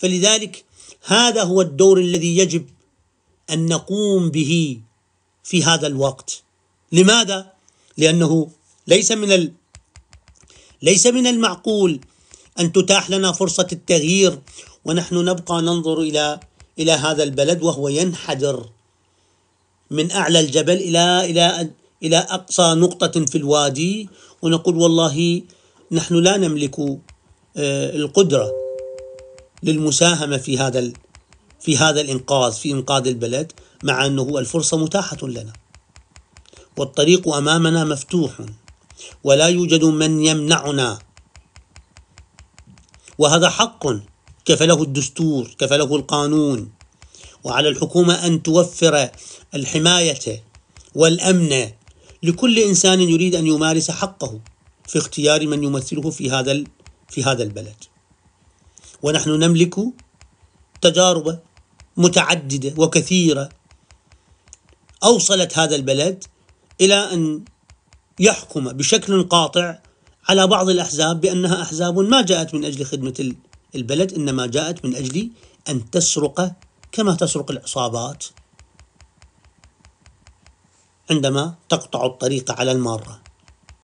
فلذلك هذا هو الدور الذي يجب ان نقوم به في هذا الوقت لماذا لانه ليس من ال... ليس من المعقول ان تتاح لنا فرصه التغيير ونحن نبقى ننظر الى الى هذا البلد وهو ينحدر من اعلى الجبل الى الى الى اقصى نقطه في الوادي ونقول والله نحن لا نملك آه، القدره للمساهمه في هذا في هذا الانقاذ في انقاذ البلد مع انه الفرصه متاحه لنا والطريق امامنا مفتوح ولا يوجد من يمنعنا وهذا حق كفله الدستور كفله القانون وعلى الحكومه ان توفر الحمايه والامن لكل انسان يريد ان يمارس حقه في اختيار من يمثله في هذا في هذا البلد ونحن نملك تجارب متعدده وكثيره اوصلت هذا البلد الى ان يحكم بشكل قاطع على بعض الاحزاب بانها احزاب ما جاءت من اجل خدمه البلد انما جاءت من اجل ان تسرق كما تسرق العصابات عندما تقطع الطريق على الماره